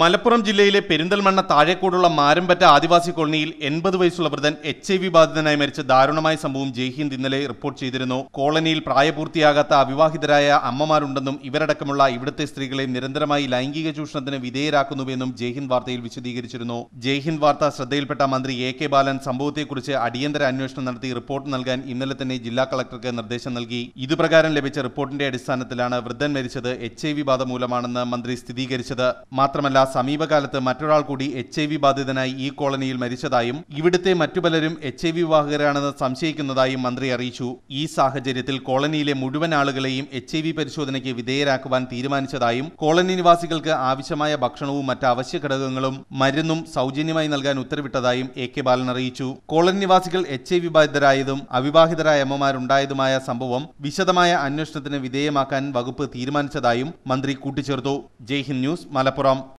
മലപ്പുറം ജില്ലയിലെ പെരിന്തൽമണ്ണ താഴെക്കൂടുള്ള മാരമ്പറ്റ ആദിവാസി കോളനിയിൽ എൺപത് വയസ്സുള്ള വൃദ്ധൻ എച്ച് ഐ വി ബാധിതനായി മരിച്ച ദാരുണമായ സംഭവം ജയ്ഹിന്ദ് ഇന്നലെ റിപ്പോർട്ട് ചെയ്തിരുന്നു കോളനിയിൽ പ്രായപൂർത്തിയാകാത്ത അവിവാഹിതരായ അമ്മമാരുണ്ടെന്നും ഇവരടക്കമുള്ള ഇവിടുത്തെ സ്ത്രീകളെ നിരന്തരമായി ലൈംഗിക ചൂഷണത്തിന് വിധേയരാക്കുന്നുവെന്നും ജയ്ഹിന്ദ് വാർത്തയിൽ വിശദീകരിച്ചിരുന്നു ജയ്ഹിന്ദ് വാർത്ത ശ്രദ്ധയിൽപ്പെട്ട മന്ത്രി എ കെ ബാലൻ സംഭവത്തെക്കുറിച്ച് അടിയന്തര അന്വേഷണം നടത്തി റിപ്പോർട്ട് നൽകാൻ ഇന്നലെ തന്നെ ജില്ലാ കളക്ടർക്ക് നിർദ്ദേശം നൽകി ഇതുപ്രകാരം ലഭിച്ച റിപ്പോർട്ടിന്റെ അടിസ്ഥാനത്തിലാണ് വൃദ്ധൻ മരിച്ചത് എച്ച് ഐ വി ബാധ മൂലമാണെന്ന് മന്ത്രി സ്ഥിരീകരിച്ചത് മാത്രമല്ല സമീപകാലത്ത് മറ്റൊരാൾ കൂടി എച്ച് ഐ വി ബാധിതനായി ഈ കോളനിയിൽ മരിച്ചതായും ഇവിടുത്തെ മറ്റു പലരും എച്ച് ഐ വി വാഹകരാണെന്ന് സംശയിക്കുന്നതായും മന്ത്രി അറിയിച്ചു ഈ സാഹചര്യത്തിൽ കോളനിയിലെ മുഴുവൻ ആളുകളെയും എച്ച് ഐ വി പരിശോധനയ്ക്ക് വിധേയരാക്കുവാൻ തീരുമാനിച്ചതായും കോളനി നിവാസികൾക്ക് ആവശ്യമായ ഭക്ഷണവും മറ്റ് അവശ്യ ഘടകങ്ങളും മരുന്നും സൗജന്യമായി നൽകാൻ ഉത്തരവിട്ടതായും എ കെ ബാലൻ അറിയിച്ചു കോളനി നിവാസികൾ എച്ച് ഐ വി ബാധിതരായതും അവിവാഹിതരായ അമ്മമാരുണ്ടായതുമായ സംഭവം വിശദമായ അന്വേഷണത്തിന് വിധേയമാക്കാൻ വകുപ്പ് തീരുമാനിച്ചതായും മന്ത്രി കൂട്ടിച്ചേർത്തു ജയ്ഹിന്ദ് ന്യൂസ് മലപ്പുറം